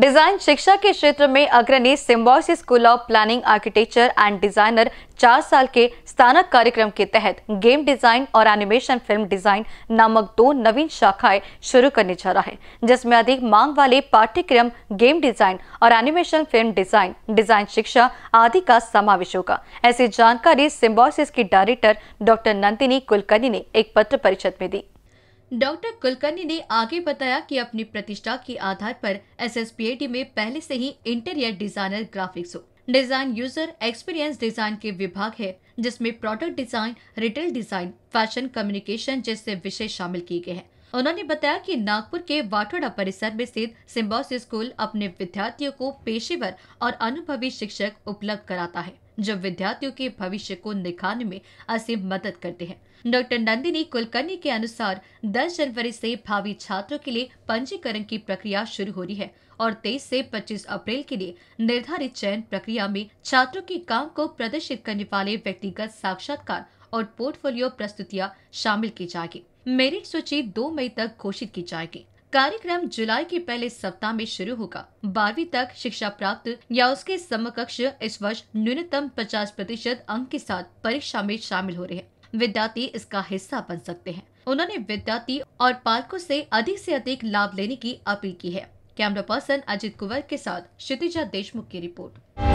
design शिक्षा के क्षेत्र में अग्रणी Symbiosis school of planning architecture and designer चार साल के स्थानक कार्यक्रम के तहत गेम डिजाइन और एनिमेशन फिल्म डिजाइन नामक दो नवीन शाखाएं शुरू करने जा रहा है जिसमें अधिक मांग वाले पाठ्यक्रम गेम डिजाइन और एनिमेशन फिल्म डिजाइन डिजाइन शिक्षा आदि का समावेश होगा ऐसी जानकारी सिम्बॉसिस की डायरेक्टर डॉक्टर नंदिनी कुलकर्णी ने एक पत्र परिषद में दी डॉक्टर कुलकर्णी ने आगे बताया कि अपनी प्रतिष्ठा के आधार पर एस में पहले से ही interior designer graphics design user experience design के विभाग है जिसमें product design retail design fashion communication जैसे विषय शामिल किए गए हैं उन्होंने बताया कि नागपुर के वाठोड़ा परिसर में स्थित सिम्बॉस स्कूल अपने विद्यार्थियों को पेशेवर और अनुभवी शिक्षक उपलब्ध कराता है जो विद्यार्थियों के भविष्य को निखारने में असीम मदद करते हैं डॉक्टर नंदिनी कुलकर्णी के अनुसार 10 जनवरी से भावी छात्रों के लिए पंजीकरण की प्रक्रिया शुरू हो रही है और 23 से 25 अप्रैल के लिए निर्धारित चयन प्रक्रिया में छात्रों के काम को प्रदर्शित करने वाले व्यक्तिगत साक्षात्कार और पोर्टफोलियो प्रस्तुतियां शामिल की जाएगी मेरिट सूची दो मई तक घोषित की जाएगी कार्यक्रम जुलाई के पहले सप्ताह में शुरू होगा बारहवीं तक शिक्षा प्राप्त या उसके समकक्ष इस वर्ष न्यूनतम 50 प्रतिशत अंक के साथ परीक्षा में शामिल हो रहे हैं विद्यार्थी इसका हिस्सा बन सकते हैं उन्होंने विद्यार्थी और पालकों से अधिक से अधिक लाभ लेने की अपील की है कैमरा पर्सन अजित कुंवर के साथ क्षितिजा देशमुख की रिपोर्ट